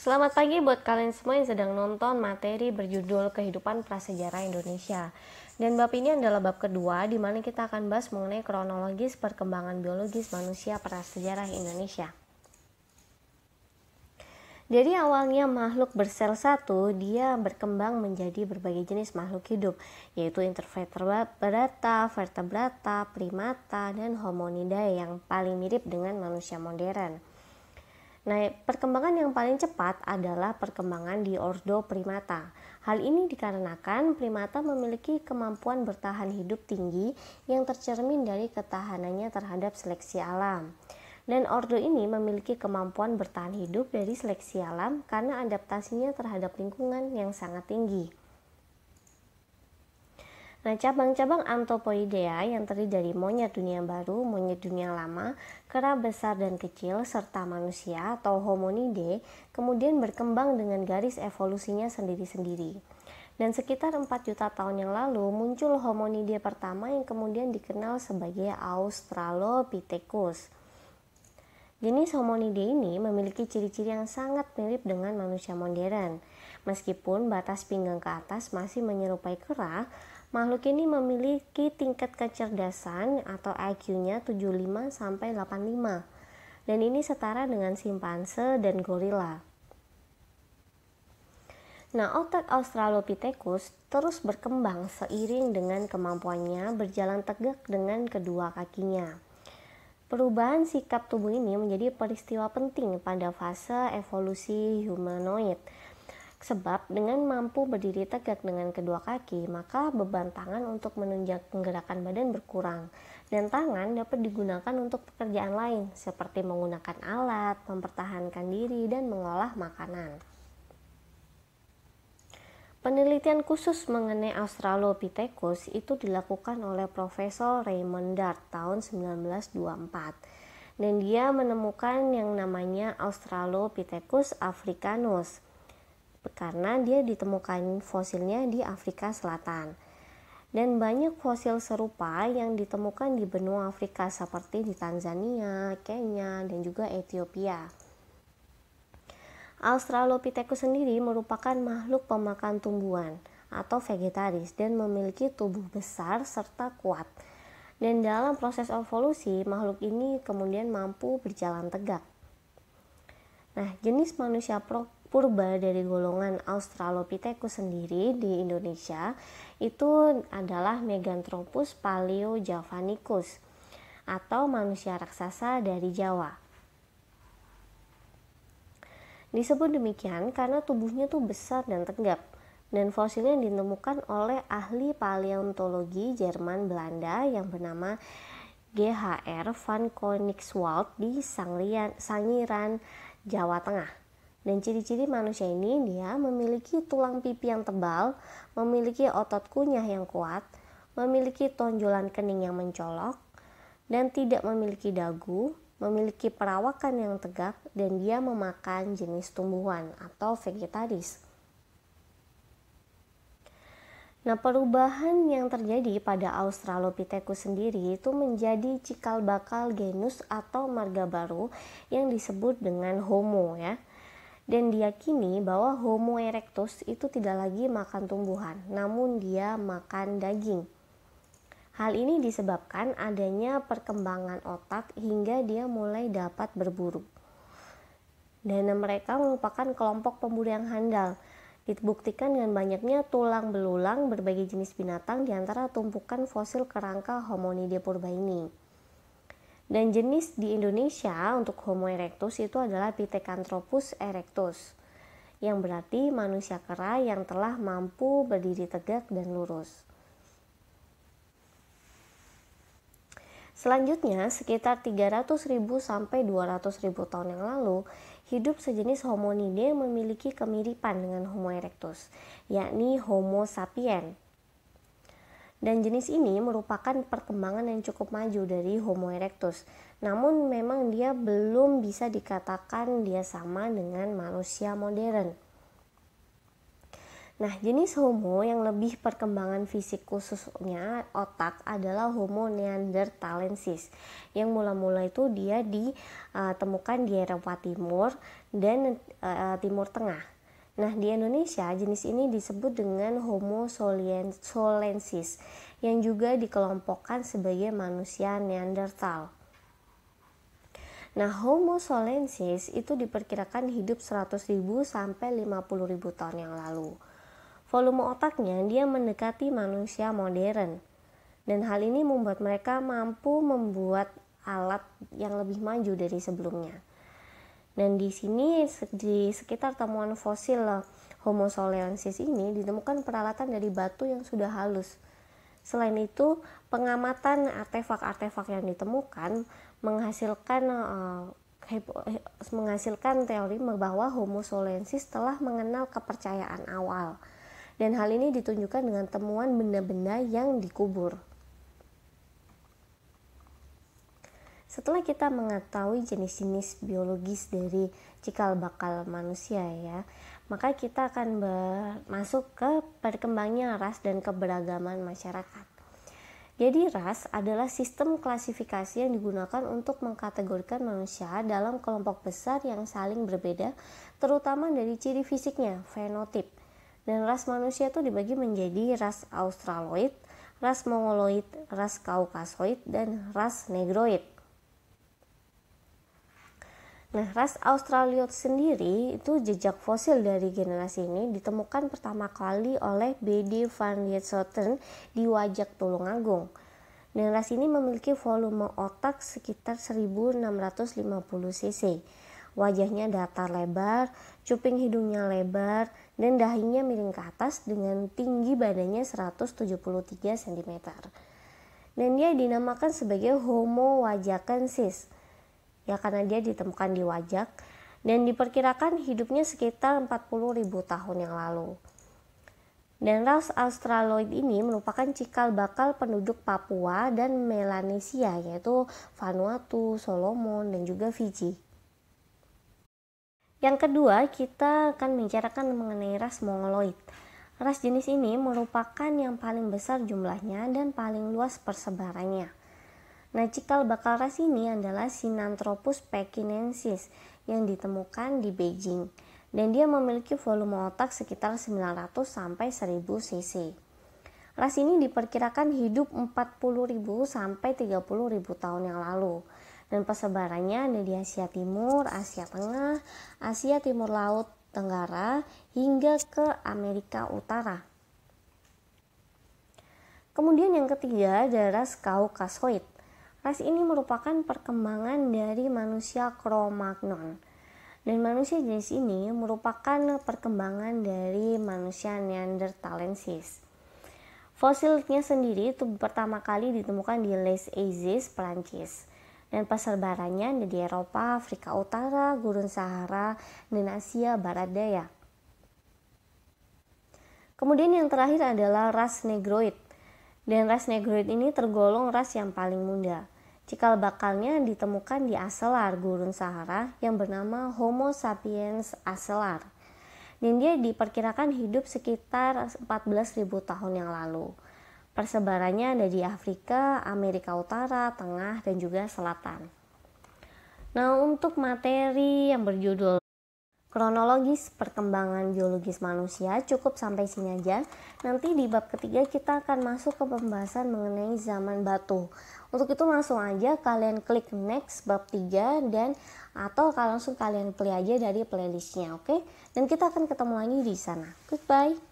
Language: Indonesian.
Selamat pagi buat kalian semua yang sedang nonton materi berjudul Kehidupan Prasejarah Indonesia. Dan bab ini adalah bab kedua di mana kita akan bahas mengenai kronologis perkembangan biologis manusia prasejarah Indonesia. Jadi awalnya makhluk bersel satu, dia berkembang menjadi berbagai jenis makhluk hidup, yaitu invertebrata, vertebrata, primata, dan hominida yang paling mirip dengan manusia modern. Nah, perkembangan yang paling cepat adalah perkembangan di ordo primata. Hal ini dikarenakan primata memiliki kemampuan bertahan hidup tinggi yang tercermin dari ketahanannya terhadap seleksi alam. Dan ordo ini memiliki kemampuan bertahan hidup dari seleksi alam karena adaptasinya terhadap lingkungan yang sangat tinggi. Nah, cabang-cabang Anthopoidea yang terdiri dari monyet dunia baru, monyet dunia lama, kera besar dan kecil, serta manusia atau homonide kemudian berkembang dengan garis evolusinya sendiri-sendiri. Dan sekitar 4 juta tahun yang lalu muncul homonide pertama yang kemudian dikenal sebagai Australopithecus. Jenis homonide ini memiliki ciri-ciri yang sangat mirip dengan manusia modern. Meskipun batas pinggang ke atas masih menyerupai kera, Makhluk ini memiliki tingkat kecerdasan atau IQ-nya 75 sampai 85. Dan ini setara dengan simpanse dan gorila. Nah, otak Australopithecus terus berkembang seiring dengan kemampuannya berjalan tegak dengan kedua kakinya. Perubahan sikap tubuh ini menjadi peristiwa penting pada fase evolusi humanoid Sebab dengan mampu berdiri tegak dengan kedua kaki, maka beban tangan untuk menunjang penggerakan badan berkurang dan tangan dapat digunakan untuk pekerjaan lain seperti menggunakan alat, mempertahankan diri dan mengolah makanan. Penelitian khusus mengenai Australopithecus itu dilakukan oleh Profesor Raymond Dart tahun 1924 dan dia menemukan yang namanya Australopithecus africanus karena dia ditemukan fosilnya di Afrika Selatan. Dan banyak fosil serupa yang ditemukan di benua Afrika seperti di Tanzania, Kenya, dan juga Ethiopia. Australopithecus sendiri merupakan makhluk pemakan tumbuhan atau vegetaris dan memiliki tubuh besar serta kuat. Dan dalam proses evolusi, makhluk ini kemudian mampu berjalan tegak. Nah, jenis manusia pro purba dari golongan Australopithecus sendiri di Indonesia itu adalah Meganthropus paleojavanicus atau manusia raksasa dari Jawa. Disebut demikian karena tubuhnya tuh besar dan tegap dan fosilnya ditemukan oleh ahli paleontologi Jerman Belanda yang bernama GHR van Koenigswald di Sangiran, Jawa Tengah. Dan ciri-ciri manusia ini dia memiliki tulang pipi yang tebal, memiliki otot kunyah yang kuat, memiliki tonjolan kening yang mencolok, dan tidak memiliki dagu, memiliki perawakan yang tegak, dan dia memakan jenis tumbuhan atau vegetaris. Nah, perubahan yang terjadi pada Australopithecus sendiri itu menjadi cikal bakal genus atau marga baru yang disebut dengan Homo ya dan diyakini bahwa Homo erectus itu tidak lagi makan tumbuhan, namun dia makan daging. Hal ini disebabkan adanya perkembangan otak hingga dia mulai dapat berburu. Dan mereka merupakan kelompok pemburu yang handal. Dibuktikan dengan banyaknya tulang belulang berbagai jenis binatang di antara tumpukan fosil kerangka Hominidae purba ini. Dan jenis di Indonesia untuk Homo erectus itu adalah Pithecanthropus erectus, yang berarti manusia kera yang telah mampu berdiri tegak dan lurus. Selanjutnya, sekitar 300.000 sampai 200.000 tahun yang lalu, hidup sejenis Homo homonide memiliki kemiripan dengan Homo erectus, yakni Homo sapiens. Dan jenis ini merupakan perkembangan yang cukup maju dari Homo erectus. Namun memang dia belum bisa dikatakan dia sama dengan manusia modern. Nah, jenis Homo yang lebih perkembangan fisik khususnya otak adalah Homo neanderthalensis yang mula-mula itu dia ditemukan di Eropa Timur dan eh, Timur Tengah. Nah, di Indonesia jenis ini disebut dengan Homo solensis yang juga dikelompokkan sebagai manusia Neanderthal. Nah, Homo solensis itu diperkirakan hidup 100.000 sampai 50.000 tahun yang lalu. Volume otaknya dia mendekati manusia modern. Dan hal ini membuat mereka mampu membuat alat yang lebih maju dari sebelumnya. Dan di sini di sekitar temuan fosil eh, Homo soleensis ini ditemukan peralatan dari batu yang sudah halus. Selain itu, pengamatan artefak-artefak yang ditemukan menghasilkan uh, menghasilkan teori bahwa Homo soleensis telah mengenal kepercayaan awal. Dan hal ini ditunjukkan dengan temuan benda-benda yang dikubur. Setelah kita mengetahui jenis-jenis biologis dari cikal bakal manusia ya, maka kita akan masuk ke perkembangnya ras dan keberagaman masyarakat. Jadi ras adalah sistem klasifikasi yang digunakan untuk mengkategorikan manusia dalam kelompok besar yang saling berbeda, terutama dari ciri fisiknya, fenotip. Dan ras manusia itu dibagi menjadi ras Australoid, ras Mongoloid, ras Kaukasoid, dan ras Negroid. Nah, ras Australiot sendiri itu jejak fosil dari generasi ini ditemukan pertama kali oleh B.D. van Lietzoten di Wajak Tulungagung. Generasi ini memiliki volume otak sekitar 1650 cc. Wajahnya datar lebar, cuping hidungnya lebar, dan dahinya miring ke atas dengan tinggi badannya 173 cm. Dan dia dinamakan sebagai Homo wajakensis ya karena dia ditemukan di Wajak dan diperkirakan hidupnya sekitar ribu tahun yang lalu. Dan ras Australoid ini merupakan cikal bakal penduduk Papua dan Melanesia yaitu Vanuatu, Solomon, dan juga Fiji. Yang kedua, kita akan membicarakan mengenai ras Mongoloid. Ras jenis ini merupakan yang paling besar jumlahnya dan paling luas persebarannya. Nah, cikal bakal ras ini adalah Sinanthropus pekinensis yang ditemukan di Beijing dan dia memiliki volume otak sekitar 900 sampai 1000 cc. Ras ini diperkirakan hidup 40.000 sampai 30.000 tahun yang lalu dan persebarannya ada di Asia Timur, Asia Tengah, Asia Timur Laut Tenggara hingga ke Amerika Utara. Kemudian yang ketiga adalah ras Kaukasoid Ras ini merupakan perkembangan dari manusia Cro-Magnon. Dan manusia jenis ini merupakan perkembangan dari manusia Neanderthalensis. Fosilnya sendiri itu pertama kali ditemukan di Les Aizes, Perancis. Dan persebarannya ada di Eropa, Afrika Utara, Gurun Sahara, dan Asia Barat Daya. Kemudian yang terakhir adalah ras negroid dan ras negroid ini tergolong ras yang paling muda. Cikal bakalnya ditemukan di aselar gurun Sahara yang bernama Homo sapiens aselar. Dan dia diperkirakan hidup sekitar 14.000 tahun yang lalu. Persebarannya ada di Afrika, Amerika Utara, Tengah, dan juga Selatan. Nah, untuk materi yang berjudul Kronologis perkembangan biologis manusia cukup sampai sini aja. Nanti di bab ketiga kita akan masuk ke pembahasan mengenai zaman batu. Untuk itu langsung aja kalian klik next bab 3 dan atau langsung kalian pilih aja dari playlistnya oke. Okay? Dan kita akan ketemu lagi di sana. Goodbye.